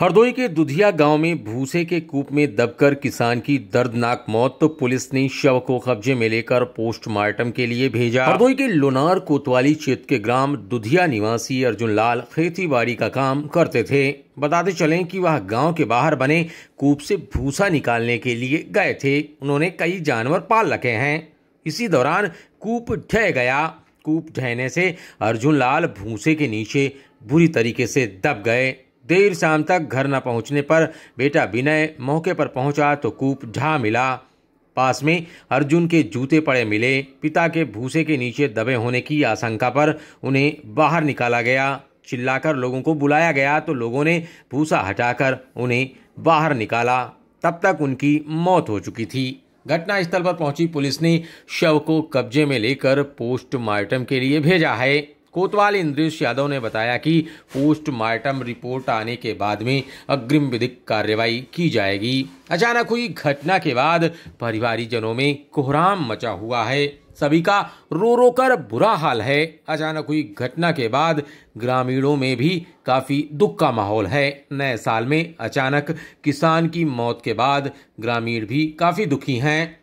हरदोई के दुधिया गांव में भूसे के कूप में दबकर किसान की दर्दनाक मौत तो पुलिस ने शव को कब्जे में लेकर पोस्टमार्टम के लिए भेजा हरदोई के लोनार कोतवाली क्षेत्र के ग्राम दुधिया निवासी अर्जुन लाल खेती का काम करते थे बताते चलें कि वह गांव के बाहर बने कूप से भूसा निकालने के लिए गए थे उन्होंने कई जानवर पाल रखे हैं इसी दौरान कूप ढह गया कूप ढहने से अर्जुन लाल भूसे के नीचे बुरी तरीके से दब गए देर शाम तक घर न पहुंचने पर बेटा विनय मौके पर पहुंचा तो कूप ढा मिला पास में अर्जुन के जूते पड़े मिले पिता के भूसे के नीचे दबे होने की आशंका पर उन्हें बाहर निकाला गया चिल्लाकर लोगों को बुलाया गया तो लोगों ने भूसा हटाकर उन्हें बाहर निकाला तब तक उनकी मौत हो चुकी थी घटनास्थल पर पहुंची पुलिस ने शव को कब्जे में लेकर पोस्टमार्टम के लिए भेजा है कोतवाल इंद्रेश यादव ने बताया कि पोस्टमार्टम रिपोर्ट आने के बाद में अग्रिम विधिक कार्यवाही की जाएगी अचानक हुई घटना के बाद जनों में कोहराम मचा हुआ है सभी का रो रो कर बुरा हाल है अचानक हुई घटना के बाद ग्रामीणों में भी काफ़ी दुख का माहौल है नए साल में अचानक किसान की मौत के बाद ग्रामीण भी काफ़ी दुखी हैं